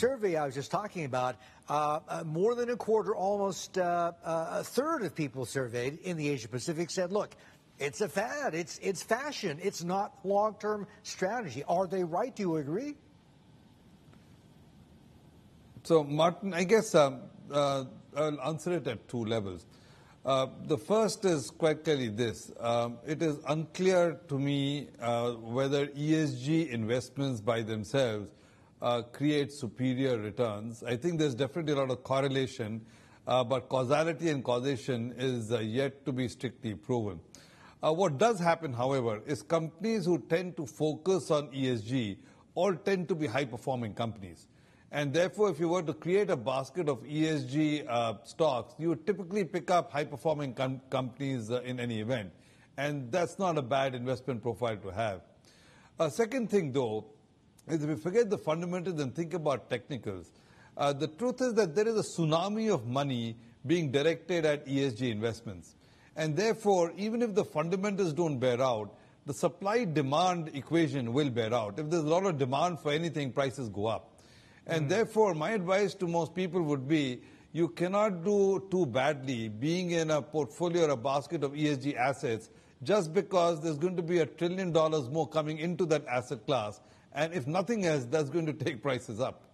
survey I was just talking about, uh, uh, more than a quarter, almost uh, uh, a third of people surveyed in the Asia Pacific said, look, it's a fad, it's, it's fashion, it's not long term strategy. Are they right? Do you agree? So, Martin, I guess um, uh, I'll answer it at two levels. Uh, the first is quite clearly this. Um, it is unclear to me uh, whether ESG investments by themselves uh, create superior returns. I think there's definitely a lot of correlation, uh, but causality and causation is uh, yet to be strictly proven. Uh, what does happen, however, is companies who tend to focus on ESG all tend to be high-performing companies. And therefore, if you were to create a basket of ESG uh, stocks, you would typically pick up high-performing com companies uh, in any event. And that's not a bad investment profile to have. A second thing, though, if we forget the fundamentals and think about technicals, uh, the truth is that there is a tsunami of money being directed at ESG investments. And therefore, even if the fundamentals don't bear out, the supply demand equation will bear out. If there's a lot of demand for anything, prices go up. And mm. therefore, my advice to most people would be you cannot do too badly being in a portfolio or a basket of ESG assets just because there's going to be a trillion dollars more coming into that asset class. And if nothing else, that's going to take prices up.